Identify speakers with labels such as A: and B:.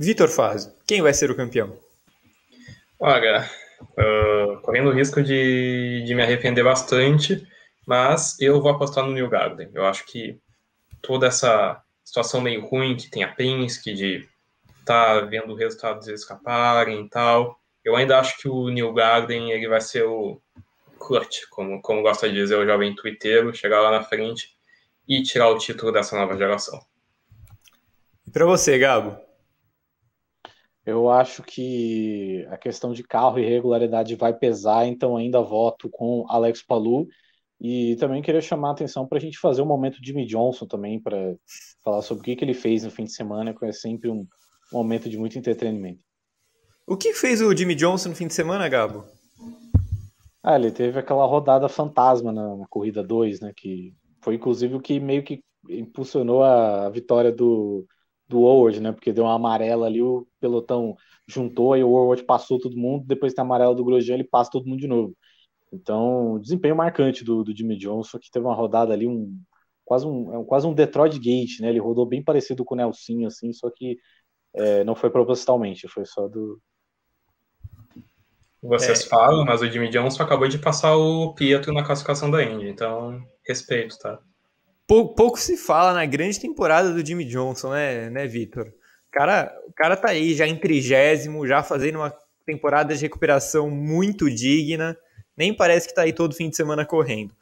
A: Vitor Fazio, quem vai ser o campeão? Olha, uh, correndo o risco de, de me arrepender bastante, mas eu vou apostar no New Garden. Eu acho que toda essa situação meio ruim que tem a Penske de estar tá vendo resultados escaparem e tal, eu ainda acho que o New Garden ele vai ser o Kurt, como, como gosta de dizer o jovem twitteiro, chegar lá na frente e tirar o título dessa nova geração.
B: E para você, Gabo?
C: Eu acho que a questão de carro e regularidade vai pesar, então ainda voto com Alex Palu. E também queria chamar a atenção para a gente fazer um momento Jimmy Johnson também, para falar sobre o que, que ele fez no fim de semana, que é sempre um momento de muito entretenimento. O que fez o Jimmy Johnson no fim de semana, Gabo? Ah, ele teve aquela rodada fantasma na, na corrida 2, né? Que foi inclusive o que meio que impulsionou a, a vitória do do Howard, né? Porque deu uma amarela ali, o pelotão juntou e o Howard passou todo mundo. Depois tem a amarela do Grosjean, ele passa todo mundo de novo. Então, desempenho marcante do, do Jimmy Johnson, que teve uma rodada ali, um quase é um, quase um Detroit Gate, né? Ele rodou bem parecido com o Nelsinho, assim, só que é, não foi propositalmente, foi só do.
A: Vocês é. falam, mas o Jimmy Johnson acabou de passar o Pietro na classificação da Indy, então respeito, tá?
B: pouco se fala na grande temporada do Jimmy Johnson, né, né Vitor? Cara, o cara tá aí já em trigésimo, já fazendo uma temporada de recuperação muito digna. Nem parece que tá aí todo fim de semana correndo.